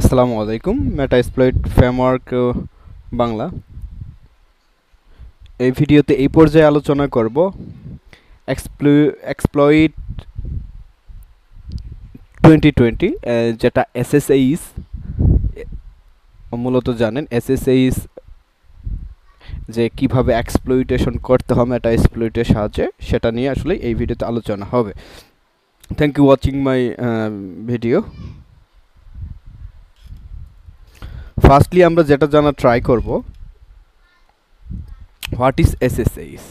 আসসালামু আলাইকুম মেটা স্প্লয়েড ফ্রেমওয়ার্ক বাংলা এই ভিডিওতে এই পর্যায়ে আলোচনা করব এক্সপ্লয়েড টোয়েন্টি টোয়েন্টি যেটা এসএসএইস মূলত জানেন এসএসএইস যে কিভাবে এক্সপ্লয়েটেশন করতে হবে মেটা এক্সপ্লয়েটের সাহায্যে সেটা নিয়ে আসলে এই ভিডিওতে আলোচনা হবে thank you watching my video firstly আমরা যেটা জানা ট্রাই করব হোয়াট ইজ এসএসএইস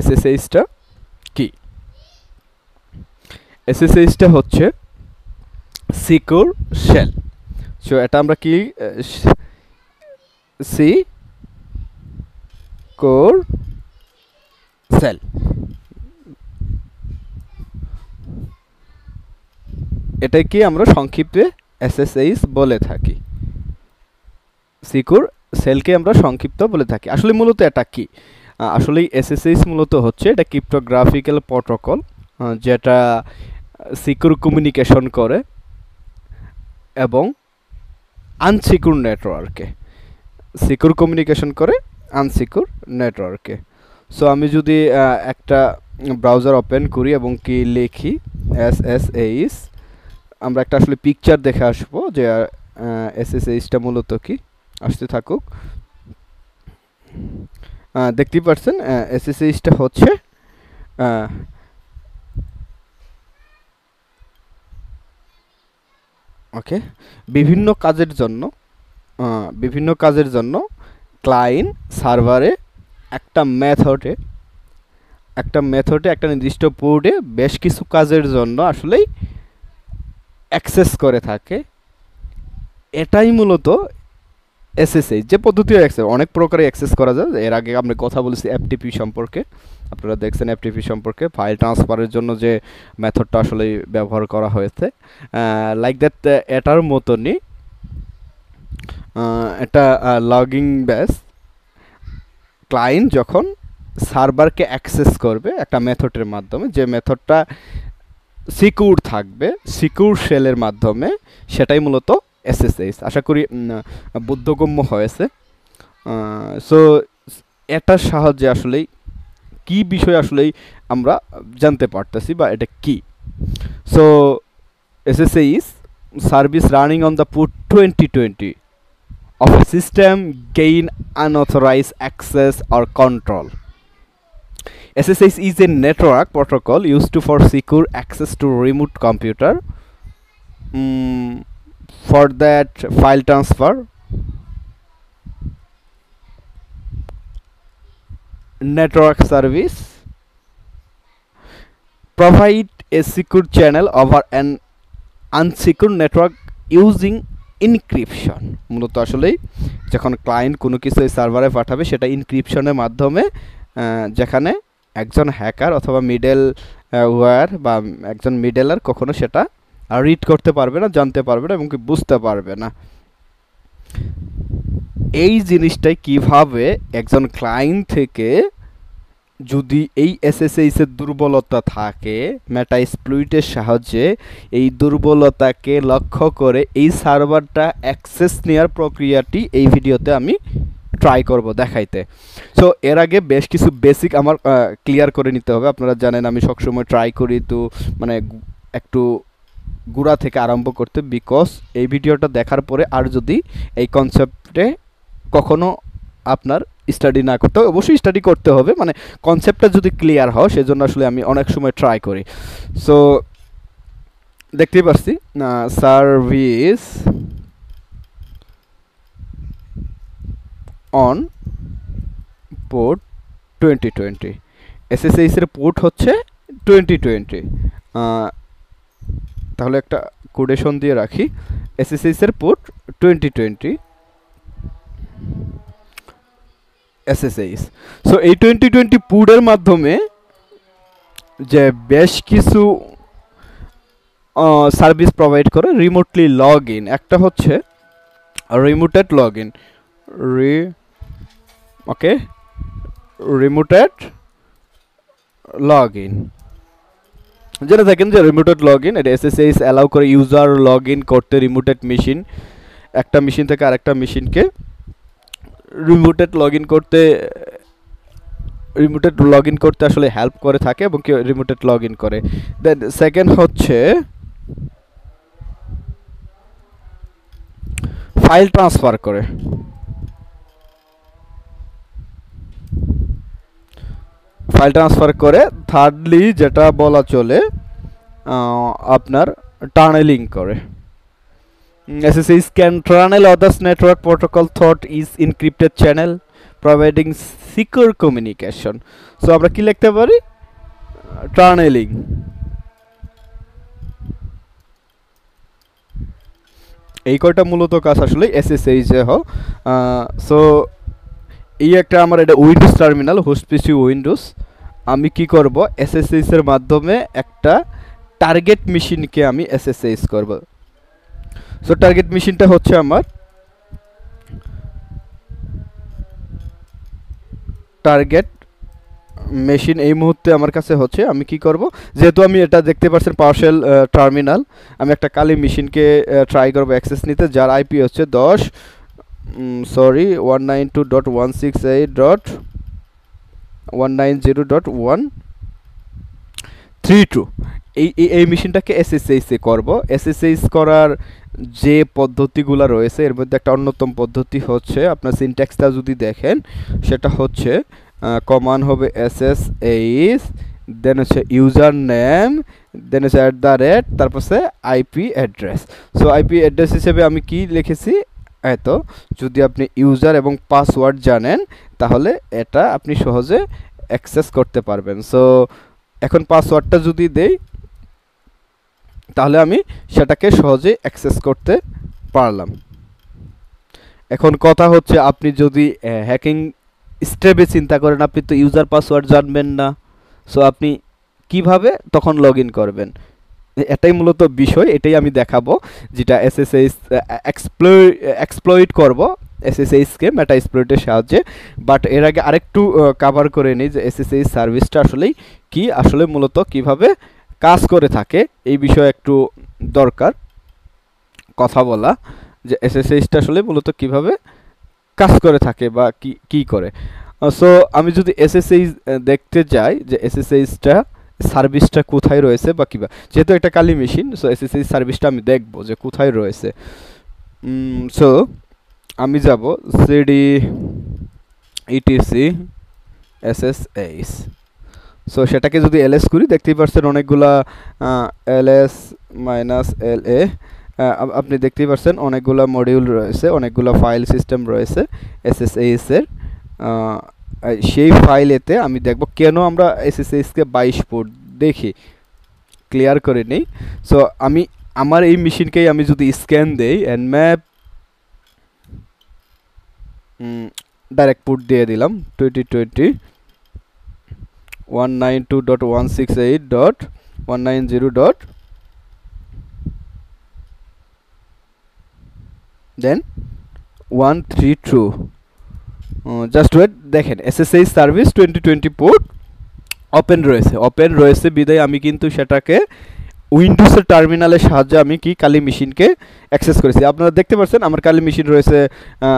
এসএসএইসটা কি এসএসএইসটা হচ্ছে সিকিউর শেল সো এটা আমরা কি সি কোর সেল কি আমরা সংক্ষিপ্তে এসএসএইচ বলে থাকি সিকিউর সেলকে আমরা সংক্ষিপ্ত বলে থাকি আসলে মূলত এটা কি আসলে এসএসএইচ মূলত হচ্ছে এটা ক্রিপ্টোগ্রাফিক্যাল প্রটোকল যেটা সিকিউর কমিউনিকেশন করে এবং আনসিকিউর নেটওয়ার্কে সিকিউর কমিউনিকেশন করে আনসিকিউর নেটওয়ার্কে সো আমি যদি একটা ব্রাউজার ওপেন করি এবং কি লিখি এস এস এইস আমরা একটা আসলে পিকচার দেখে আসবো যে এসএসএইচটা মূলত কি আসতে থাকুক দেখতেই পারছেন এসএসএইচটা হচ্ছে ওকে বিভিন্ন কাজের জন্য বিভিন্ন কাজের জন্য ক্লায়েন্ট সার্ভারে একটা মেথডে একটা মেথডে একটা নির্দিষ্ট পোর্ডে বেশ কিছু কাজের জন্য আসলেই অ্যাক্সেস করে থাকে এটাই মূলত এসএসএ যে পদ্ধতি অ্যাক্সেস অনেক প্রকারে অ্যাক্সেস করা যায় এর আগে আমরা কথা বলেছি এফটিপি সম্পর্কে আপনারা দেখছেন এফটিপি সম্পর্কে ফাইল ট্রান্সফারের জন্য যে মেথডটা আসলে ব্যবহার করা হয়েছে লাইক দ্যাট এটার মতনই এটা লগিং ব্যাস ক্লায়েন্ট যখন সার্ভারকে অ্যাক্সেস করবে একটা মেথডের মাধ্যমে যে মেথডটা সিকিউর থাকবে সিকিউর সেলের মাধ্যমে সেটাই মূলত এসএসএস আশা করি বুদ্ধগম্য হয়েছে সো এটার সাহায্যে আসলেই কি বিষয় আসলেই আমরা জানতে পারতেছি বা এটা কি so SSH service running on the port twenty twenty of system gain unauthorize access or control SSH is a network protocol used to for secure access to remote computer mm, for that file transfer network service provide a secure channel over an unsecured network using encryption. মূলত আসলে যখন client কোনো কিছু সার্ভারে পাঠাবে সেটা ইনক্রিপশনের মাধ্যমে যেখানে একজন হ্যাকার অথবা মিডেল ওয়ার বা একজন মিডেলার কখনো সেটা রিড করতে পারবে না জানতে পারবে না এবং কি বুঝতে পারবে না এই জিনিসটাই কিভাবে একজন ক্লায়েন্ট থেকে যদি এই এসএসএইসের দুর্বলতা থাকে মেটা স্প্লুইটের সাহায্যে এই দুর্বলতাকে লক্ষ্য করে এই সার্ভারটা অ্যাক্সেস নেওয়ার প্রক্রিয়াটি এই ভিডিওতে আমি ট্রাই করব দেখাইতে সো এর আগে বেশ কিছু বেসিক আমার ক্লিয়ার করে নিতে হবে আপনারা জানেন আমি সবসময় ট্রাই করি তো মানে একটু গুড়া থেকে আরম্ভ করতে বিকজ এই ভিডিওটা দেখার পরে আর যদি এই কনসেপ্টে কখনো আপনার স্টাডি না করতে হবে অবশ্যই স্টাডি করতে হবে মানে কনসেপ্টটা যদি ক্লিয়ার হয় সেজন্য আসলে আমি অনেক সময় ট্রাই করি সো দেখতেই পারছি service on port twenty twenty এসএসএইসের পোর্ট হচ্ছে টোয়েন্টি টোয়েন্টি তাহলে একটা কোডেশন দিয়ে রাখি এসএসএইসের port twenty twenty SSH so এই টোয়েন্টি টোয়েন্টি পুডের মাধ্যমে যে বেশ কিছু সার্ভিস প্রোভাইড করে রিমোটলি লগ ইন একটা হচ্ছে রিমোটেড লগ ইন রি okay remoted login যেটা দেখেন যে রিমোটেড লগ ইন এটা এস অ্যালাউ করে ইউজার লগ ইন করতে রিমোটেড মেশিন একটা মেশিন থেকে আরেকটা মেশিনকে রিমোটেড লগ ইন করতে রিমোটেড লগ ইন করতে আসলে হেল্প করে থাকে এবং কেউ রিমোটেড লগ ইন করে দেন সেকেন্ড হচ্ছে ফাইল ট্রান্সফার করে ফাইল ট্রান্সফার করে থার্ডলি যেটা বলা চলে আপনার টানেলিং করে SSH can tunnel others network protocol through is encrypted channel providing secure communication so আমরা কি লিখতে পারি টানেলিং এই কয়টা মূলত কাজ আসলে এসএসএইচ হোক সো এই একটা আমার এটা Windows terminal host PC PC Windows আমি কি করব এসএসএসের মাধ্যমে একটা টার্গেট মেশিনকে আমি এসএসএস করব সো টার্গেট মেশিনটা হচ্ছে আমার টার্গেট মেশিন এই মুহূর্তে আমার কাছে হচ্ছে আমি কি করব যেহেতু আমি এটা দেখতে পাচ্ছেন পার্সেল টার্মিনাল আমি একটা কালি মেশিনকে ট্রাই করবো অ্যাক্সেস নিতে যার আইপি হচ্ছে দশ um, ওয়ান 192.168.190.132 এই এই মেশিনটাকে এসএসএইসে করব এসএসএইস করার যে পদ্ধতিগুলো রয়েছে এর মধ্যে একটা অন্যতম পদ্ধতি হচ্ছে আপনার সিনট্যাক্সটা যদি দেখেন সেটা হচ্ছে কমান হবে এসএসএইস দেন হচ্ছে ইউজার নেম দেন হচ্ছে অ্যাট দ্য রেট তারপর IP address so IP address হিসেবে আমি কি লিখেছি এত যদি আপনি ইউজার এবং পাসওয়ার্ড জানেন তাহলে এটা আপনি সহজে অ্যাক্সেস করতে পারবেন সো এখন পাসওয়ার্ডটা যদি দেই তাহলে আমি সেটাকে সহজেই অ্যাক্সেস করতে পারলাম এখন কথা হচ্ছে আপনি যদি হ্যাকিং স্টেপে চিন্তা করেন আপনি তো ইউজার পাসওয়ার্ড জানবেন না সো আপনি কিভাবে তখন লগ করবেন এটাই মূলত বিষয় এটাই আমি দেখাবো যেটা এসএসএস এক্সপ্লোর এক্সপ্লয়েট করবো এসএসএইচকে মেটা এক্সপ্লোরেটের সাহায্যে বাট এর আগে আরেকটু কাভার করে নিই যে এসএসএইচ সার্ভিসটা আসলেই কি আসলে মূলত কিভাবে কাজ করে থাকে এই বিষয়ে একটু দরকার কথা বলা যে এসএসএইচটা আসলে মূলত কিভাবে কাজ করে থাকে বা কি কি করে সো আমি যদি এসএসএইচ দেখতে যাই যে এসএসএইচটা সার্ভিসটা কোথায় রয়েছে বা কিবা যেহেতু একটা কালি মেশিন সো এসএসসি সার্ভিসটা আমি দেখবো যে কোথায় রয়েছে সো আমি যাব সিডি ইটিসি এসএসএস সো সেটাকে যদি এলএস করি দেখতেই পারছেন অনেকগুলা এলএস মাইনাস এল এ আপনি দেখতেই পারছেন অনেকগুলা মডিউল রয়েছে অনেকগুলা ফাইল সিস্টেম রয়েছে এসএসএইসের সেই ফাইলেতে আমি দেখব কেন আমরা এসএসএসকে বাইশ পোর্ট দেখি ক্লিয়ার করে নিই সো আমি আমার এই মেশিনকেই আমি যদি স্ক্যান দেই অ্যান্ড ম্যাপ ডাইরেক্ট পোর্ট দিয়ে দিলাম twenty twenty one nine two dot one six eight dot one nine zero dot then one three two just wait দেখেন SSH service twenty twenty port open রয়েছে open রয়েছে বিদায় আমি কিন্তু সেটাকে উইন্ডোজের টার্মিনালের সাহায্যে আমি কি কালি মেশিনকে অ্যাক্সেস করেছি আপনারা দেখতে পাচ্ছেন আমার কালি মেশিন রয়েছে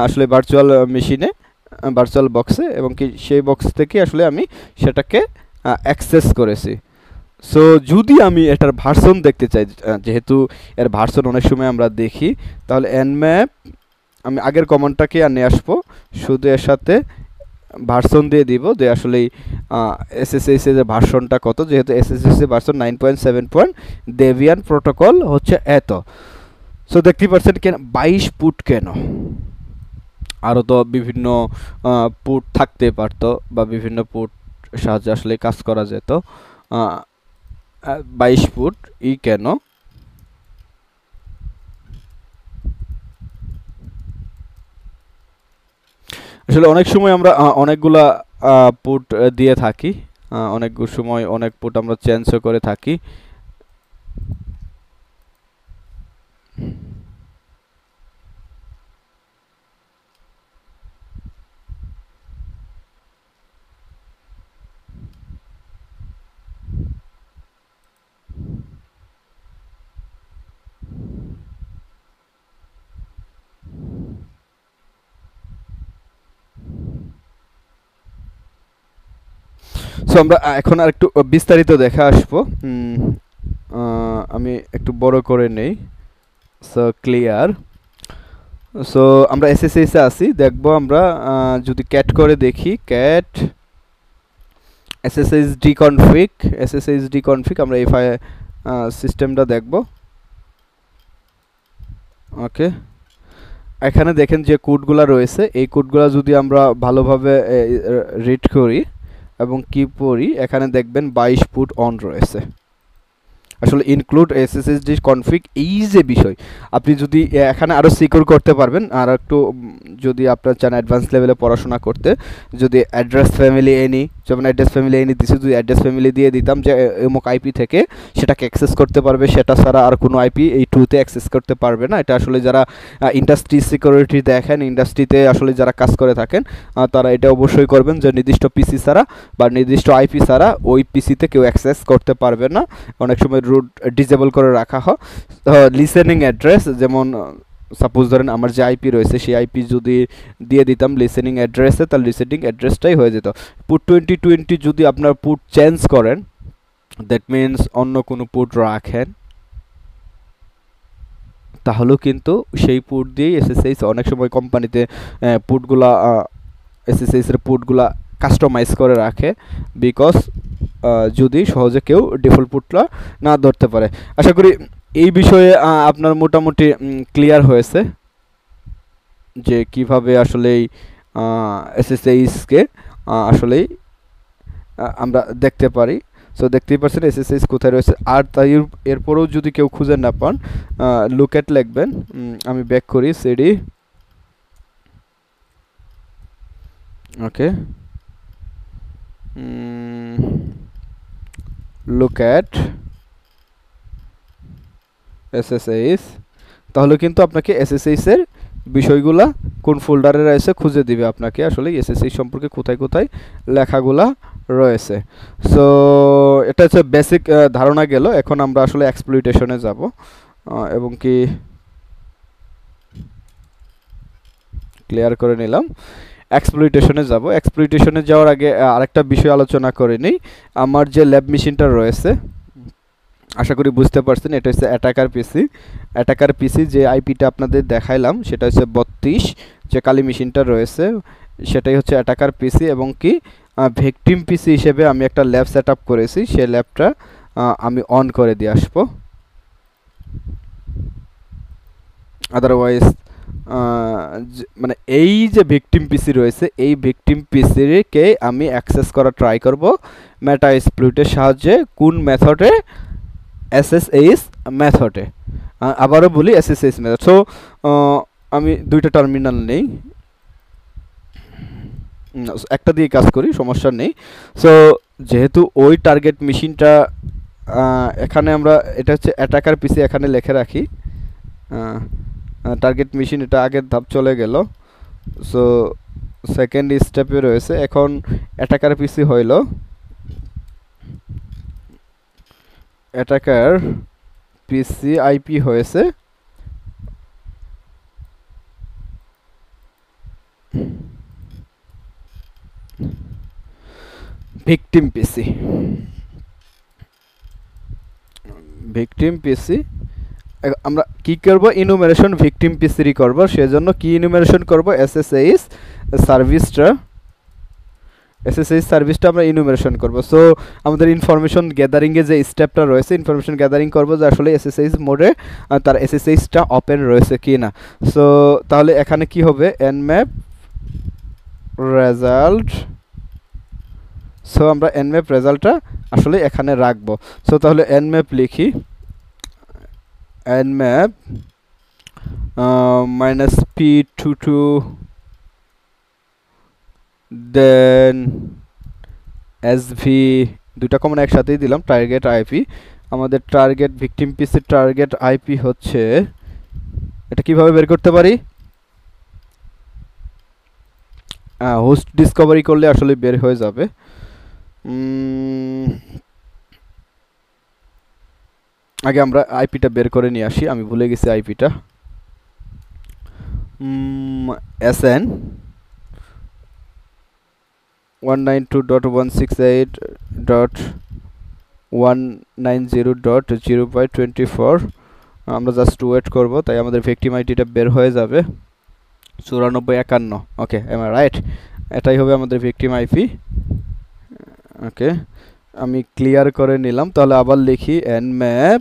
আসলে ভার্চুয়াল মেশিনে ভার্চুয়াল বক্সে এবং কি সেই বক্স থেকে আসলে আমি সেটাকে অ্যাক্সেস করেছি সো যদি আমি এটার ভার্সন দেখতে চাই যেহেতু এর ভার্সন অনেক সময় আমরা দেখি তাহলে এনম্যাপ আমি আগের কমনটাকে আর নিয়ে আসবো শুধু এর সাথে ভার্সন দিয়ে দিব যে আসলে এসএসএস এর ভার্সনটা কত যেহেতু এসএসএস এর version nine point seven point Debian protocol হচ্ছে এত সো দেখতে পারছেন কেন বাইশ পুট কেন আরও তো বিভিন্ন পুট থাকতে পারতো বা বিভিন্ন পুট সাহায্যে আসলে কাজ করা যেত বাইশ ফুট ই কেন আসলে অনেক সময় আমরা অনেকগুলা পুট দিয়ে থাকি অনেক সময় অনেক পুট আমরা চেঞ্জও করে থাকি সো আমরা এখন আর একটু বিস্তারিত দেখা আসবো আমি একটু বড় করে নেই সো ক্লিয়ার সো আমরা এসএসএসে আসি দেখব আমরা যদি ক্যাট করে দেখি cat SSH D config SSH D config আমরা এই ফাই সিস্টেমটা দেখব ওকে এখানে দেখেন যে কোডগুলো রয়েছে এই কোডগুলো যদি আমরা ভালোভাবে রিড করি এবং কি পরি এখানে দেখবেন বাইশ ফুট অন রয়েছে আসলে ইনক্লুড এসএসএসডি কনফিক এই যে বিষয় আপনি যদি এখানে আরও সিকিউর করতে পারবেন আর একটু যদি আপনার চান অ্যাডভান্স লেভেলে পড়াশোনা করতে যদি অ্যাড্রেস ফ্যামিলি এনি যেমন অ্যাড্রেস ফ্যামিলি এনি দিছি যদি অ্যাড্রেস ফ্যামিলি দিয়ে দিতাম যে এমুক আইপি থেকে সেটাকে অ্যাক্সেস করতে পারবে সেটা ছাড়া আর কোনো আইপি এই টুতে অ্যাক্সেস করতে পারবে না এটা আসলে যারা ইন্ডাস্ট্রি সিকিউরিটি দেখেন ইন্ডাস্ট্রিতে আসলে যারা কাজ করে থাকেন তারা এটা অবশ্যই করবেন যে নির্দিষ্ট পিসি ছাড়া বা নির্দিষ্ট আইপি ছাড়া ওই পিসিতে কেউ অ্যাক্সেস করতে পারবে না অনেক সময় রুট ডিজেবল করে রাখা হয় লিসেনিং অ্যাড্রেস যেমন সাপোজ ধরেন আমার যে আইপি রয়েছে সেই আইপি যদি দিয়ে দিতাম লিসেনিং অ্যাড্রেসে তাহলে লিসেনিং অ্যাড্রেসটাই হয়ে যেত পুট টোয়েন্টি টোয়েন্টি যদি আপনার পুট চেঞ্জ করেন দ্যাট মিন্স অন্য কোনো পুট রাখেন তাহলেও কিন্তু সেই পুট দিয়েই এসএসএস অনেক সময় কোম্পানিতে পুটগুলা এসএসএসের পুটগুলা কাস্টমাইজ করে রাখে বিকজ যদি সহজে কেউ ডিফল্ট পুটলা না ধরতে পারে আশা করি এই বিষয়ে আপনার মোটামুটি ক্লিয়ার হয়েছে যে কিভাবে আসলে এসএসএইসকে আসলেই আমরা দেখতে পারি সো দেখতেই পাচ্ছেন এসএসএস কোথায় রয়েছে আর তাই এরপরেও যদি কেউ খুঁজে না পান লুকেট লিখবেন আমি ব্যাক করি CD okay look at SSH তাহলে কিন্তু আপনাকে এর বিষয়গুলা কোন ফোল্ডারে রয়েছে খুঁজে দিবে আপনাকে আসলে এসএসএইচ সম্পর্কে কোথায় কোথায় লেখাগুলা রয়েছে সো এটা হচ্ছে বেসিক ধারণা গেল এখন আমরা আসলে এক্সপ্লোইটেশনে যাব এবং কি ক্লিয়ার করে নিলাম এক্সপ্লোইটেশনে যাব এক্সপ্লোইটেশনে যাওয়ার আগে আরেকটা বিষয় আলোচনা করে নিই আমার যে ল্যাব মেশিনটা রয়েছে আশা করি বুঝতে পারছেন এটা হচ্ছে অ্যাটাকার পিসি অ্যাটাকার পিসি যে আইপিটা আপনাদের দেখাইলাম সেটা হচ্ছে বত্রিশ যে কালি মেশিনটা রয়েছে সেটাই হচ্ছে অ্যাটাকার পিসি এবং কি ভেকটিম পিসি হিসেবে আমি একটা ল্যাব সেট করেছি সেই ল্যাবটা আমি অন করে দিয়ে আসবো আদারওয়াইজ মানে এই যে ভিকটিম পিসি রয়েছে এই ভিকটিম পিসিকে আমি অ্যাক্সেস করা ট্রাই করব মেটা স্প্লুটের সাহায্যে কোন মেথডে এস এস এইস মেথডে আবারও বলি S S H method so আমি দুইটা টার্মিনাল নেই একটা দিয়ে কাজ করি সমস্যা নেই সো যেহেতু ওই টার্গেট মেশিনটা এখানে আমরা এটা হচ্ছে অ্যাটাকার পিসি এখানে লেখে রাখি টার্গেট হ্যাঁ, মেশিন এটা আগের ধাপ চলে গেল সো সেকেন্ড স্টেপে রয়েছে এখন অ্যাটাকার পিসি হইল অ্যাটাকার পিসি আইপি হয়েছে ভিকটিম পিসি ভিকটিম পিসি আমরা কি করব ইনুমারেশন ভিকটিম পিসিরি করব সেজন্য কি ইনুমারেশন করব এসএসএইস সার্ভিসটা এসএসএস সার্ভিসটা আমরা ইনুমারেশন করব সো আমাদের ইনফরমেশন গ্যাদারিংয়ে যে স্টেপটা রয়েছে ইনফরমেশন গ্যাদারিং করব যে আসলে এসএসএস মোডে তার এসএসএসটা ওপেন রয়েছে কি না সো তাহলে এখানে কি হবে এন ম্যাপ রেজাল্ট সো আমরা এন ম্যাপ রেজাল্টটা আসলে এখানে রাখবো সো তাহলে এন ম্যাপ লিখি and map uh, minus p22 then SV দুটা কমন একসাথেই দিলাম টার্গেট আইপি আমাদের টার্গেট ভিকটিম পিসির টার্গেট আইপি হচ্ছে এটা কিভাবে বের করতে পারি হ্যাঁ হোস্ট ডিসকভারি করলে আসলে বের হয়ে যাবে আগে আমরা আইপিটা বের করে নিয়ে আসি আমি ভুলে গেছি আইপিটা S N one nine two dot one six eight dot one nine zero dot zero by twenty four আমরা জাস্ট ওয়েট করব তাই আমাদের ভিকটিম আইডিটা বের হয়ে যাবে চুরানব্বই একান্ন ওকে এম রাইট এটাই হবে আমাদের ভিকটিম আইপি ওকে আমি ক্লিয়ার করে নিলাম তাহলে আবার লিখি nmap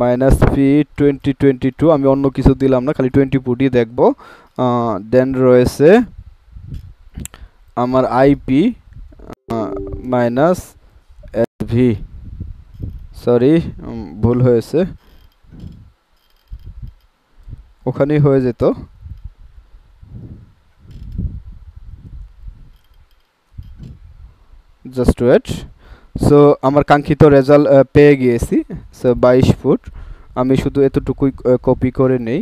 minus p twenty twenty two আমি অন্য কিছু দিলাম না খালি টোয়েন্টি পুটি দেখব দেন রয়েছে আমার IP minus s V sorry ভুল হয়েছে ওখানেই হয়ে যেত জাস্ট ওয়েট সো আমার কাঙ্ক্ষিত রেজাল্ট পেয়ে গিয়েছি সো বাইশ ফুট আমি শুধু এতটুকুই কপি করে নেই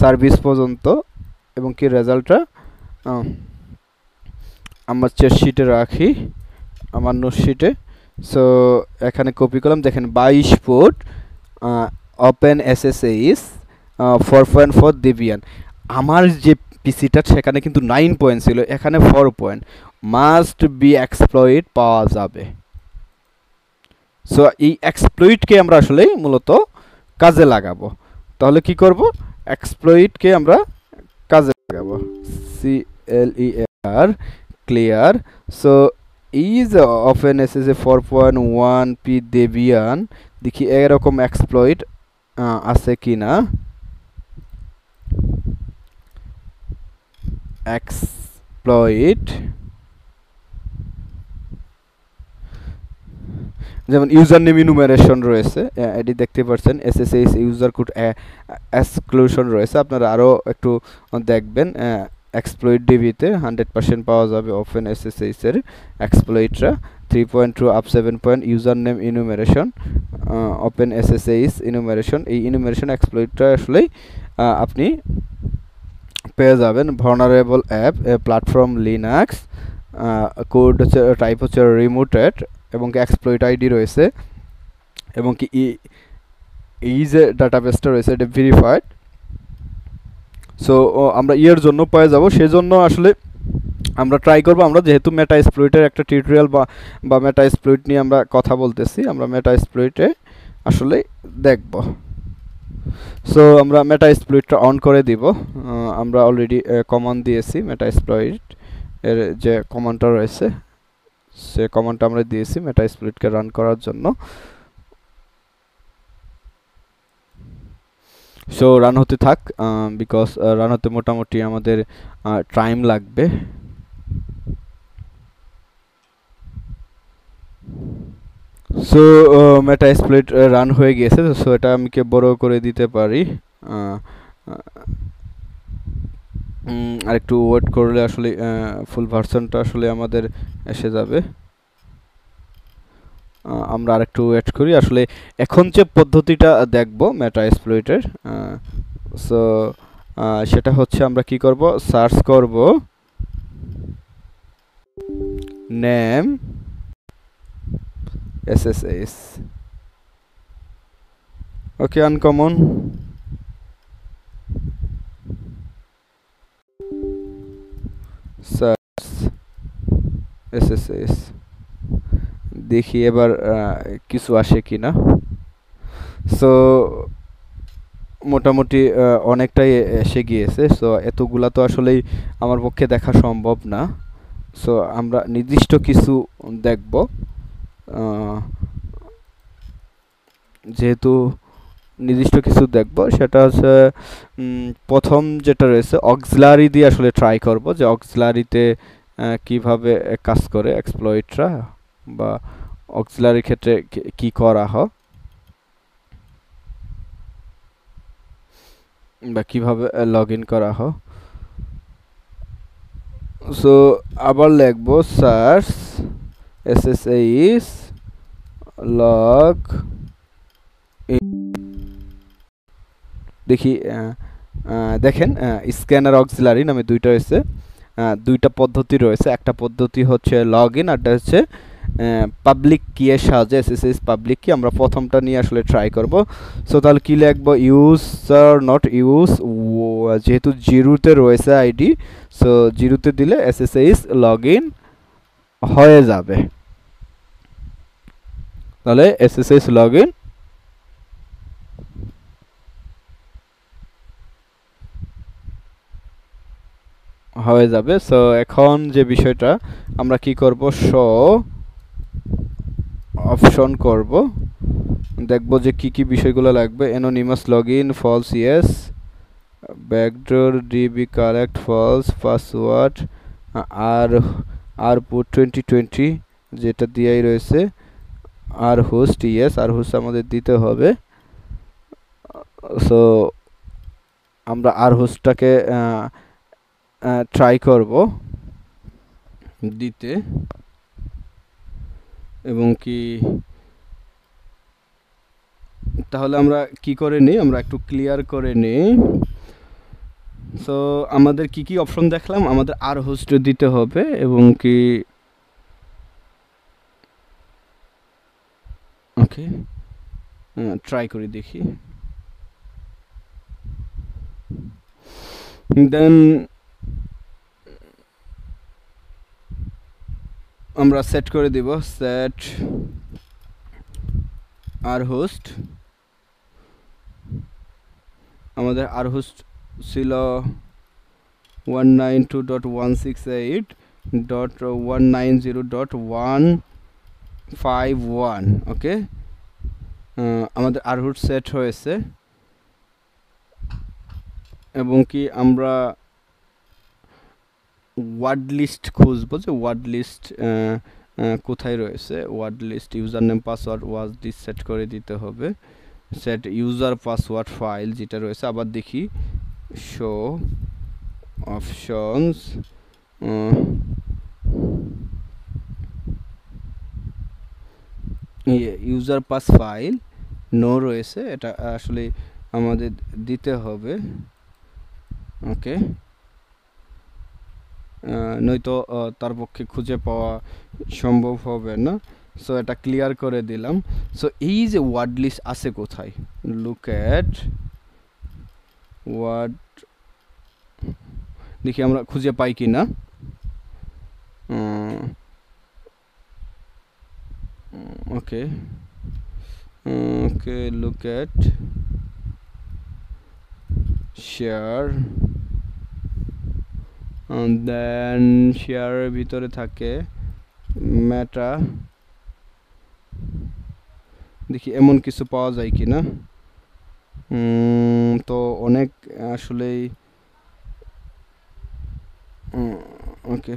সার্ভিস পর্যন্ত এবং কি রেজাল্টটা আমার শিটে রাখি আমার নোটশিটে সো এখানে কপি করলাম দেখেন বাইশ ফুট open s s s four point four Debian আমার যে পিসিটা সেখানে কিন্তু নাইন পয়েন্ট ছিল এখানে four point must be exploited পাওয়া যাবে সো এই এক্সপ্লয়েটকে আমরা আসলে মূলত কাজে লাগাবো তাহলে কি করব এক্সপ্লয়েটকে আমরা কাজে লাগাবো c l e r clear so is of n s s a four point one p Debian দেখি এরকম এক্সপ্লয়েট আছে কি না exploit যেমন ইউজার নেম ইনুমারেশন রয়েছে এটি দেখতে পাচ্ছেন s s s user code exclusion রয়েছে আপনারা আরও একটু দেখবেন এক্সপ্লয়েড ডিবিতে হান্ড্রেড পার্সেন্ট পাওয়া যাবে ওপেন এস এস এর এক্সপ্লয়েডরা three point two up seven point user name enumeration open s s s enumeration এই ইনুমারেশন এক্সপ্লয়েডটা আসলেই আপনি পেয়ে যাবেন vulnerable app platform Linux code হচ্ছে টাইপ হচ্ছে রিমোটেড এবং কি এক্সপ্লয়েট আইডি রয়েছে এবং কি এই যে ডাটাবেসটা রয়েছে এটা ভেরিফাইড সো আমরা ইয়ের জন্য পাওয়া যাব সেজন্য আসলে আমরা ট্রাই করব আমরা যেহেতু মেটা স্প্লয়েটের একটা টিউটোরিয়াল বা বা মেটা স্প্লয়েট নিয়ে আমরা কথা বলতেছি আমরা মেটা স্প্লয়েটে আসলে দেখব সো আমরা মেটা স্প্লয়েটটা অন করে দিব আমরা অলরেডি কমান্ড দিয়েছি মেটা স্প্লয়েট এর যে কমান্ডটা রয়েছে সে কমান্ডটা আমরা দিয়েছি মেটা স্প্লিটকে রান করার জন্য সো রান হতে থাক বিকজ রান হতে মোটামুটি আমাদের টাইম লাগবে সো মেটা স্প্লিট রান হয়ে গিয়েছে সো এটা আমি কে বড় করে দিতে পারি আর একটু ওয়েট করলে আসলে ফুল ভার্সনটা আসলে আমাদের এসে যাবে আমরা আরেকটু ওয়েট করি আসলে এখন যে পদ্ধতিটা দেখব মেটা এক্সপ্লয়েটের সো সেটা হচ্ছে আমরা কি করব সার্চ করব name s s s okay uncommon search SSS দেখি এবার কিছু আসে কি না সো মোটামুটি অনেকটাই এসে গিয়েছে সো এতগুলা তো আসলেই আমার পক্ষে দেখা সম্ভব না সো আমরা নির্দিষ্ট কিছু দেখব যেহেতু নির্দিষ্ট কিছু দেখব সেটা হচ্ছে প্রথম যেটা রয়েছে অক্সলারি দিয়ে আসলে ট্রাই করব যে অক্সলারিতে কিভাবে কাজ করে এক্সপ্লয়েটরা বা অক্সিলারির ক্ষেত্রে কি করা হয় বা কিভাবে লগ ইন করা হয় সো আবার লিখব search s S h log দেখি দেখেন স্ক্যানার অক্সিলারি নামে দুইটা রয়েছে দুইটা পদ্ধতি রয়েছে একটা পদ্ধতি হচ্ছে লগ ইন আরটা হচ্ছে পাবলিক কি এর সাহায্যে এস পাবলিক কি আমরা প্রথমটা নিয়ে আসলে ট্রাই করব সো তাহলে কি লিখব ইউজার নট ইউজ যেহেতু জিরোতে রয়েছে আইডি সো জিরোতে দিলে s s s log in হয়ে যাবে তাহলে s s s log in হয়ে যাবে সো এখন যে বিষয়টা আমরা কি করব শো অপশন করব দেখব যে কি কি বিষয়গুলো লাগবে anonymous log in false yes backdoor DB correct false password আর আর পুট টোয়েন্টি টোয়েন্টি যেটা দিয়াই রয়েছে r host yes r host আমাদের দিতে হবে সো আমরা আর হোস্টটাকে ট্রাই করব দিতে এবং কি তাহলে আমরা কি করে নিই আমরা একটু ক্লিয়ার করে নিই সো আমাদের কি কি অপশন দেখলাম আমাদের আর হোস্ট দিতে হবে এবং কি ওকে ট্রাই করি দেখি দেন আমরা সেট করে দিব সেট আর হোস্ট আমাদের আর হোস্ট ছিল one nine two dot one six eight dot one nine zero dot one five one okay আমাদের আর হোস্ট সেট হয়েছে এবং কি আমরা ওয়ার্ড লিস্ট খুঁজবো যে ওয়ার্ড লিস্ট কোথায় রয়েছে word list user name password was list set করে দিতে হবে সেট ইউজার পাসওয়ার্ড ফাইল যেটা রয়েছে আবার দেখি show options user pass file no রয়েছে এটা আসলে আমাদের দিতে হবে ওকে নয়তো তার পক্ষে খুঁজে পাওয়া সম্ভব হবে না সো এটা ক্লিয়ার করে দিলাম সো এই যে ওয়ার্ড লিস্ট আছে কোথায় লুক অ্যাট ওয়ার্ড দেখি আমরা খুঁজে পাই কি না okay okay look at share then শেয়ারের ভিতরে থাকে ম্যাটা দেখি এমন কিছু পাওয়া যায় কি না তো অনেক আসলেই ওকে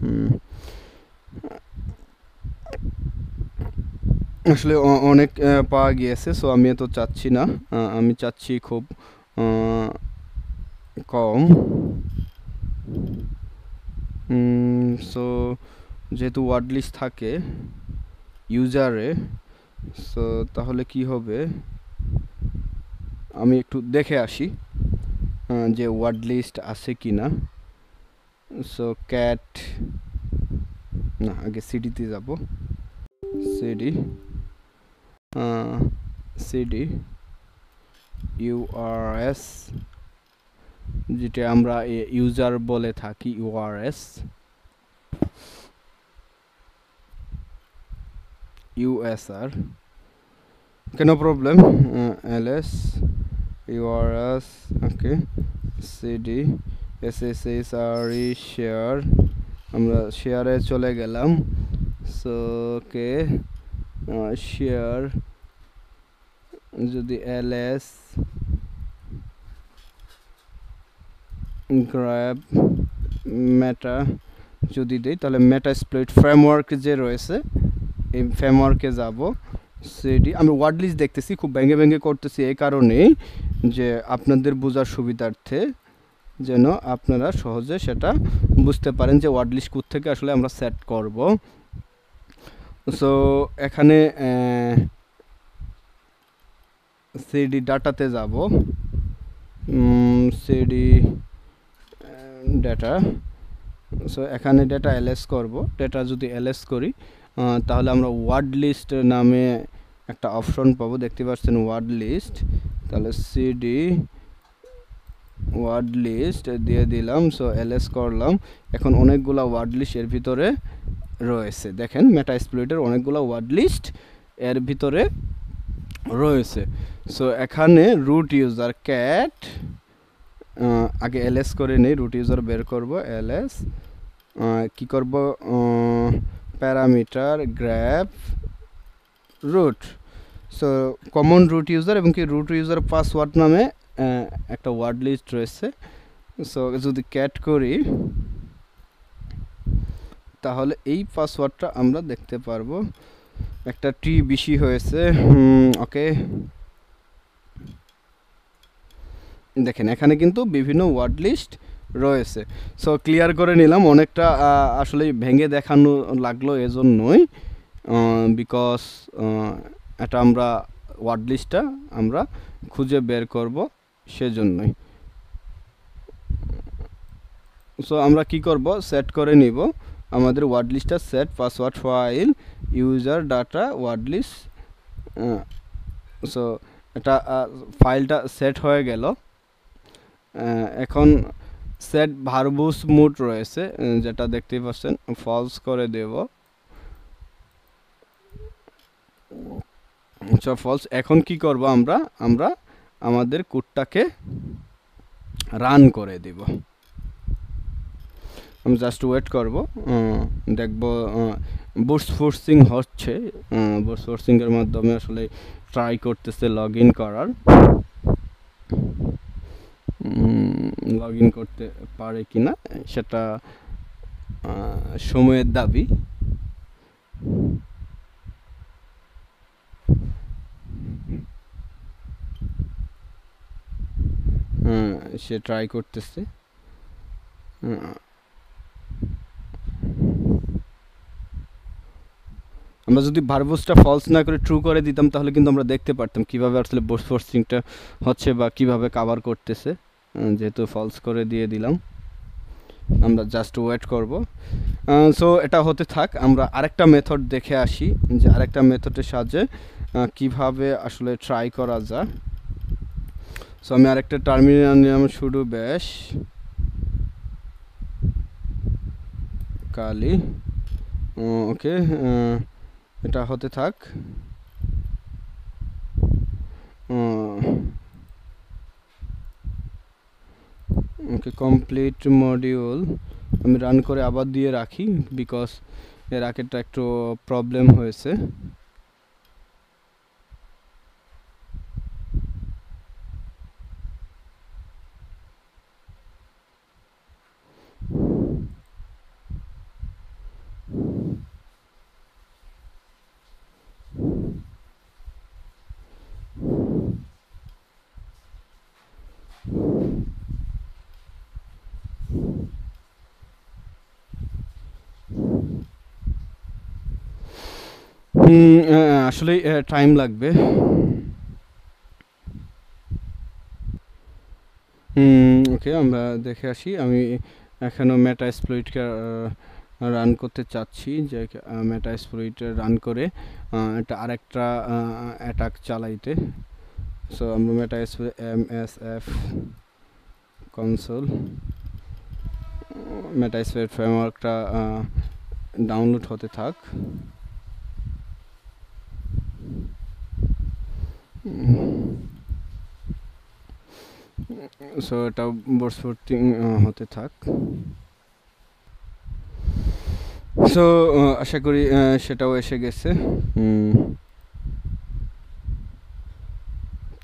হুম আসলে অনেক পাওয়া গিয়েছে সো আমি এত চাচ্ছি না আমি চাচ্ছি খুব কম সো যেহেতু ওয়ার্ড লিস্ট থাকে ইউজারে সো তাহলে কি হবে আমি একটু দেখে আসি যে ওয়ার্ড লিস্ট আছে কি না সো ক্যাট না আগে সিডিতে যাব সিডি uh, cd ইউআরএস যেটা আমরা ইউজার বলে থাকি ইউআরএস ইউএসআর কেন problem LS URS okay CD এসএসএসআরই শেয়ার আমরা শেয়ারে চলে গেলাম সো কে শেয়ার যদি এল এস গ্র্যাব মেটা যদি দেই তাহলে মেটা স্প্লিট ফ্রেমওয়ার্ক যে রয়েছে এই ফ্রেমওয়ার্কে যাব সেটি আমি ওয়ার্ড লিস্ট দেখতেছি খুব ভেঙে ভেঙে করতেছি এই কারণেই যে আপনাদের বোঝার সুবিধার্থে যেন আপনারা সহজে সেটা বুঝতে পারেন যে ওয়ার্ড লিস্ট থেকে আসলে আমরা সেট করবো সো এখানে সিডি ডাটাতে যাব সিডি ডাটা সো এখানে ডেটা এলএস করব ডেটা যদি এলএস করি তাহলে আমরা ওয়ার্ড লিস্ট নামে একটা অপশন পাবো দেখতে পাচ্ছেন ওয়ার্ড লিস্ট তাহলে সিডি ওয়ার্ড লিস্ট দিয়ে দিলাম সো এলএস করলাম এখন অনেকগুলা ওয়ার্ড লিস্ট এর ভিতরে রয়েছে দেখেন মেটাস্প্লয়েডের অনেকগুলো ওয়ার্ড লিস্ট এর ভিতরে রয়েছে সো এখানে রুট ইউজার ক্যাট আগে এলএস করে নেই রুট ইউজার বের করব এলএস কি করব parameter grep root so common root user এবং কি রুট ইউজার পাসওয়ার্ড নামে একটা ওয়ার্ড লিস্ট রয়েছে সো যদি ক্যাট করি তাহলে এই পাসওয়ার্ডটা আমরা দেখতে পারবো একটা ট্রি বেশি হয়েছে ওকে দেখেন এখানে কিন্তু বিভিন্ন ওয়ার্ড লিস্ট রয়েছে সো ক্লিয়ার করে নিলাম অনেকটা আসলে ভেঙে দেখানো লাগলো এজন্যই বিকজ এটা আমরা ওয়ার্ড লিস্টটা আমরা খুঁজে বের করব সেজন্যই সো আমরা কি করব সেট করে নিব আমাদের ওয়ার্ড লিস্টটা set password file user data word list so এটা ফাইলটা সেট হয়ে গেল এখন সেট ভার্বুস মুড রয়েছে যেটা দেখতে পাচ্ছেন ফলস করে দেব আচ্ছা ফলস এখন কি করব আমরা আমরা আমাদের কোডটাকে রান করে দেব আমি জাস্ট ওয়েট করব দেখব বুটস ফোর্সিং হচ্ছে বুটস ফোর্সিংয়ের মাধ্যমে আসলে ট্রাই করতেছে লগ ইন করার লগ ইন করতে পারে কি না সেটা সময়ের দাবি হ্যাঁ, সে ট্রাই করতেছে আমরা যদি ভার্ভোসটা ফলস না করে ট্রু করে দিতাম তাহলে কিন্তু আমরা দেখতে পারতাম কীভাবে আসলে বোর্ড ফোর্সিংটা হচ্ছে বা কিভাবে কাভার করতেছে যেহেতু ফলস করে দিয়ে দিলাম আমরা জাস্ট ওয়েট করব সো এটা হতে থাক আমরা আরেকটা মেথড দেখে আসি যে আরেকটা মেথডের সাহায্যে কিভাবে আসলে ট্রাই করা যায় সো আমি আরেকটা টার্মিনাল নিলাম শুরু ব্যাস কালি ওকে এটা হতে থাক ওকে কমপ্লিট মডিউল আমি রান করে আবার দিয়ে রাখি বিকজ এর আগেরটা একটু প্রবলেম হয়েছে আসলে টাইম লাগবে ওকে আমরা দেখে আসি আমি এখনও মেটা স্প্লোইটকে রান করতে চাচ্ছি যে মেটা স্প্লোইট রান করে একটা আরেকটা অ্যাটাক চালাইতে সো আমরা meta m s f console Metasploit ফ্রেমওয়ার্কটা ডাউনলোড হতে থাক সো এটা বর্ষবর্তী হতে থাক সো আশা করি সেটাও এসে গেছে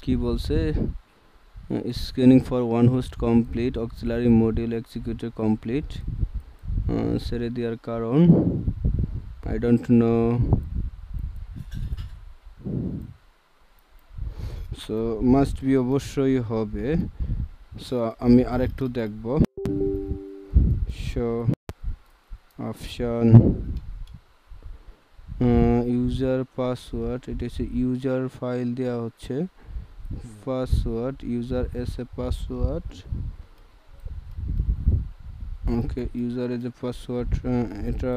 কি বলছে screening for one host complete auxiliary module executive complete ছেড়ে দেওয়ার কারণ I don't know so must be অবশ্যই হবে সো আমি আরেকটু দেখব সো অপশন ইউজার পাসওয়ার্ড এটা হচ্ছে ইউজার ফাইল দেওয়া হচ্ছে password user s a password okay user s a password এটা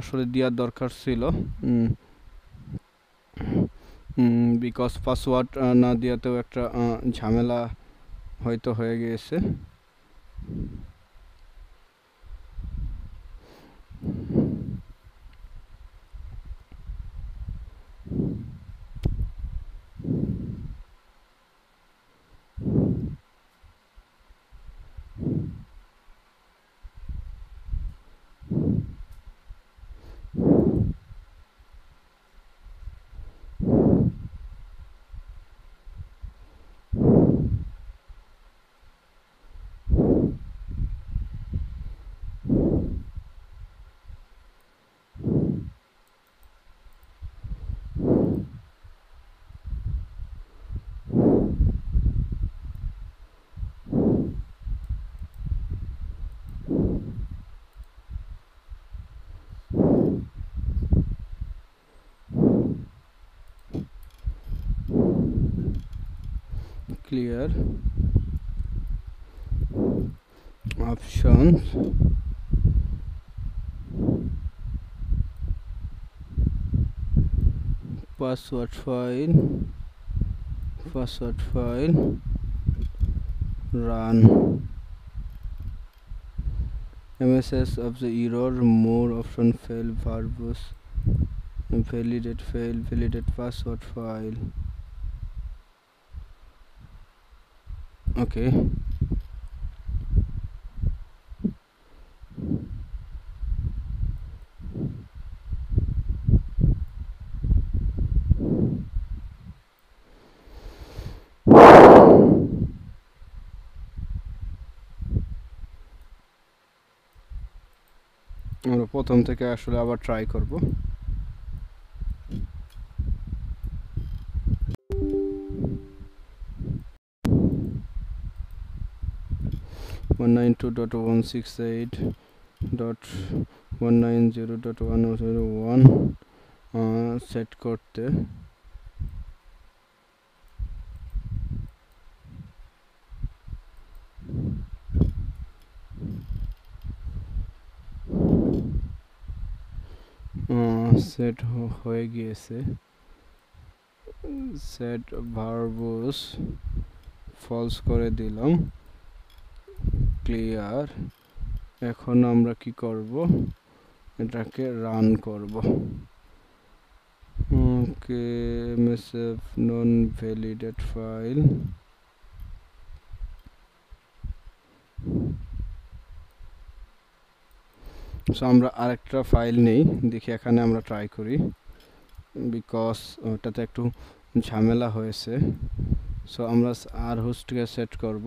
আসলে দেওয়ার দরকার ছিল বিকজ পাসওয়ার্ড না দেওয়াতেও একটা ঝামেলা হয়তো হয়ে গিয়েছে clear options password file password file run MSS of the error more often fail verbose validate fail validate password file ওকে আমরা প্রথম থেকে আসলে আবার ট্রাই করবো 192.168.190.101 সেট uh, করতে সেট হয়ে গিয়েছে সেট ভার্বস ফলস করে দিলাম ক্লিয়ার এখন আমরা কি করব এটাকে রান করব okay MSF non validate file so আমরা আরেকটা ফাইল নেই দেখি এখানে আমরা ট্রাই করি বিকজ ওটাতে একটু ঝামেলা হয়েছে সো আমরা আর হোস্টকে সেট করব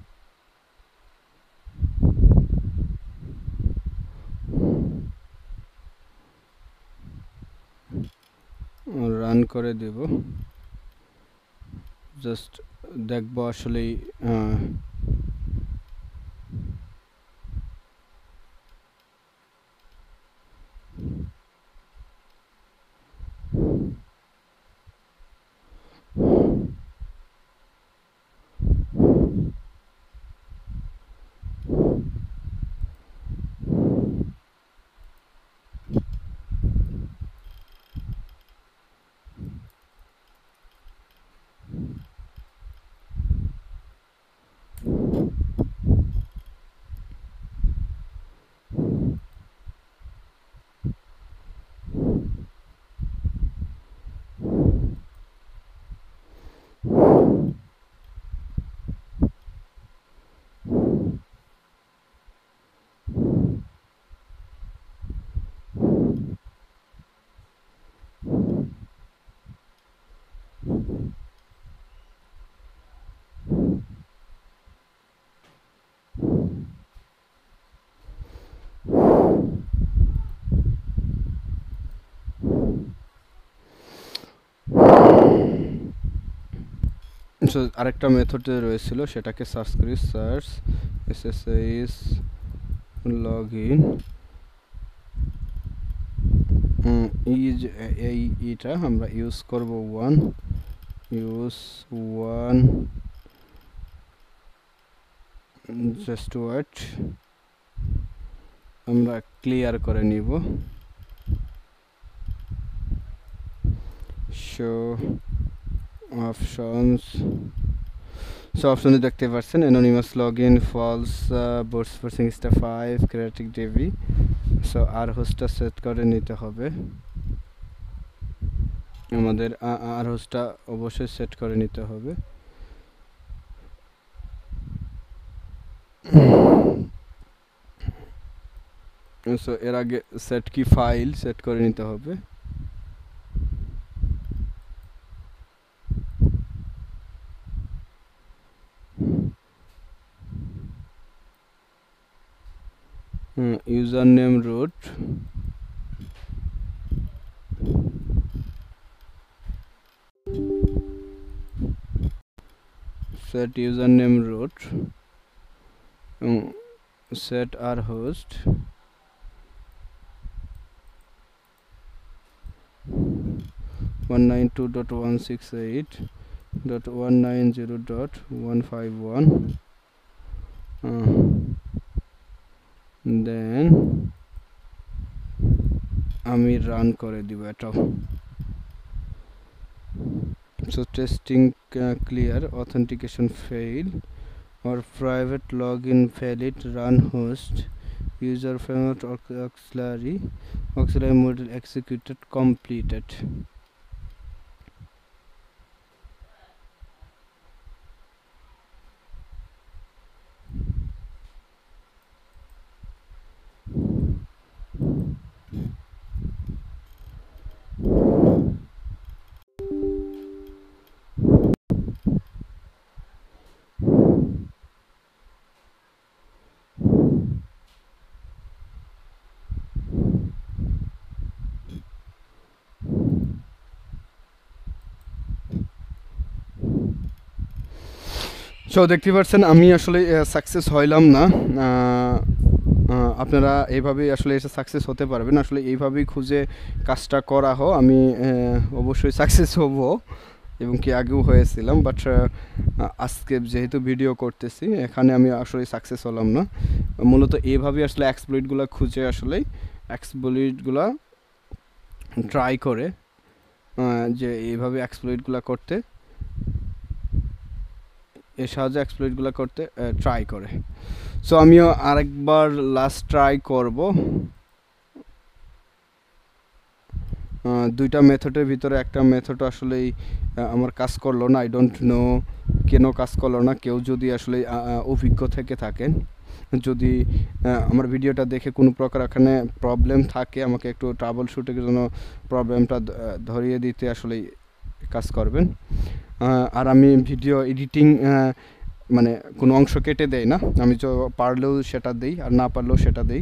রান করে দেব জাস্ট দেখব আসলেই আরেকটা মেথড রয়েছিল সেটাকে সার্চ করি search s log in is এই ইটা আমরা ইউজ করব one use one just wait আমরা ক্লিয়ার করে নিব শো অপশনস সো অপশনে দেখতে পাচ্ছেন anonymous log in false brute forcing star five ক্রেটিক ডেভি সো আর হোস্টটা সেট করে নিতে হবে আমাদের আর হোস্টটা অবশ্যই সেট করে নিতে হবে সো এর আগে সেট কি ফাইল সেট করে নিতে হবে Hmm, username root set username root hmm, set our host one nine two dot one six eight dot one nine zero dot one five one hmm. দেন আমি রান করে দিব এটা so testing uh, clear authentication fail or private login valid run host user framework auxiliary auxiliary module executed completed so দেখতে পাচ্ছেন আমি আসলে success হইলাম না আপনারা এইভাবেই আসলে এটা সাকসেস হতে পারবেন আসলে এইভাবেই খুঁজে কাজটা করা হোক আমি অবশ্যই সাকসেস হব এবং কি আগেও হয়েছিলাম বাট আজকে যেহেতু ভিডিও করতেছি এখানে আমি আসলে সাকসেস হলাম না মূলত এইভাবেই আসলে এক্সপ্লোইটগুলো খুঁজে আসলে এক্সপ্লোইটগুলো ট্রাই করে যে এইভাবে এক্সপ্লোইটগুলো করতে এর সাহায্যে এক্সপ্লোইটগুলো করতে ট্রাই করে সো আমিও আরেকবার লাস্ট ট্রাই করব দুইটা মেথডের ভিতরে একটা মেথড আসলেই আমার কাজ করলো না আই ডোন্ট নো কেন কাজ করলো না কেউ যদি আসলে অভিজ্ঞ থেকে থাকেন যদি আমার ভিডিওটা দেখে কোনো প্রকার এখানে প্রবলেম থাকে আমাকে একটু ট্রাবল শ্যুটের জন্য প্রবলেমটা ধরিয়ে দিতে আসলে কাজ করবেন আর আমি ভিডিও এডিটিং মানে কোনো অংশ কেটে দেয় না আমি তো পারলেও সেটা দিই আর না পারলেও সেটা দিই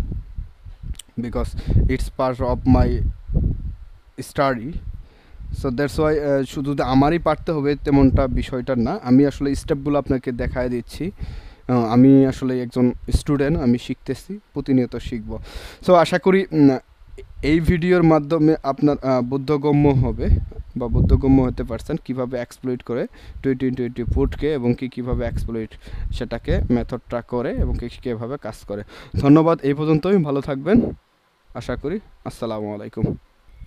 because it's part of my study so that's why শুধু আমারই পারতে হবে তেমনটা বিষয়টার না আমি আসলে স্টেপগুলো আপনাকে দেখায় দিচ্ছি আমি আসলে একজন স্টুডেন্ট আমি শিখতেছি প্রতিনিয়ত শিখব সো আশা করি এই ভিডিওর মাধ্যমে আপনার বুদ্ধগম্য হবে বা বুদ্ধগম্য হতে পারছেন কিভাবে এক্সপ্লোইট করে টোয়েন্টি টোয়েন্টি ফুটকে এবং কি কীভাবে এক্সপ্লোইট সেটাকে মেথডটা করে এবং কি কীভাবে কাজ করে ধন্যবাদ এই পর্যন্তই ভালো থাকবেন আশা করি আসসালামু আলাইকুম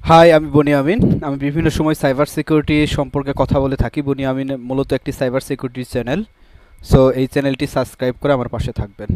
হাই আমি বনি আমিন আমি বিভিন্ন সময় সাইবার সিকিউরিটি সম্পর্কে কথা বলে থাকি বনি আমিন মূলত একটি সাইবার সিকিউরিটি চ্যানেল সো এই চ্যানেলটি সাবস্ক্রাইব করে আমার পাশে থাকবেন